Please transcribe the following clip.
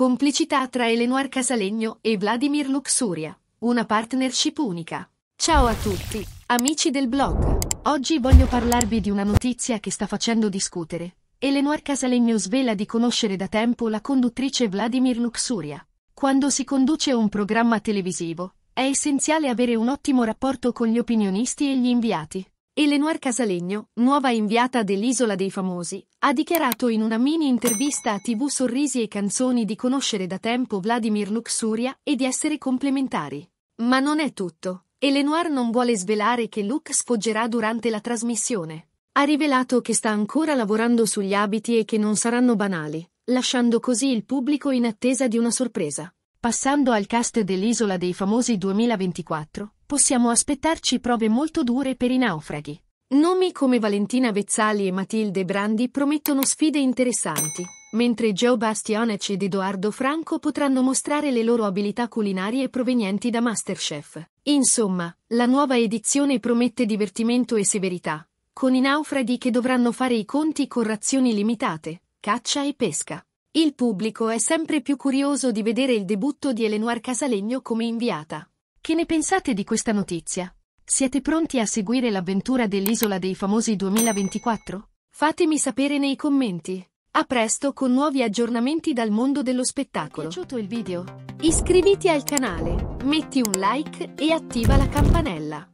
Complicità tra Eleonor Casalegno e Vladimir Luxuria. Una partnership unica. Ciao a tutti, amici del blog. Oggi voglio parlarvi di una notizia che sta facendo discutere. Eleonor Casalegno svela di conoscere da tempo la conduttrice Vladimir Luxuria. Quando si conduce un programma televisivo, è essenziale avere un ottimo rapporto con gli opinionisti e gli inviati. Eleanor Casalegno, nuova inviata dell'Isola dei Famosi, ha dichiarato in una mini intervista a TV Sorrisi e Canzoni di conoscere da tempo Vladimir Luxuria e di essere complementari. Ma non è tutto. Eleanor non vuole svelare che Luke sfoggerà durante la trasmissione. Ha rivelato che sta ancora lavorando sugli abiti e che non saranno banali, lasciando così il pubblico in attesa di una sorpresa. Passando al cast dell'Isola dei Famosi 2024, possiamo aspettarci prove molto dure per i naufraghi. Nomi come Valentina Vezzali e Matilde Brandi promettono sfide interessanti, mentre Joe Bastionec ed Edoardo Franco potranno mostrare le loro abilità culinarie provenienti da Masterchef. Insomma, la nuova edizione promette divertimento e severità, con i naufraghi che dovranno fare i conti con razioni limitate, caccia e pesca. Il pubblico è sempre più curioso di vedere il debutto di Elenoir Casalegno come inviata. Che ne pensate di questa notizia? Siete pronti a seguire l'avventura dell'Isola dei Famosi 2024? Fatemi sapere nei commenti. A presto con nuovi aggiornamenti dal mondo dello spettacolo. Ti è piaciuto il video? Iscriviti al canale, metti un like e attiva la campanella.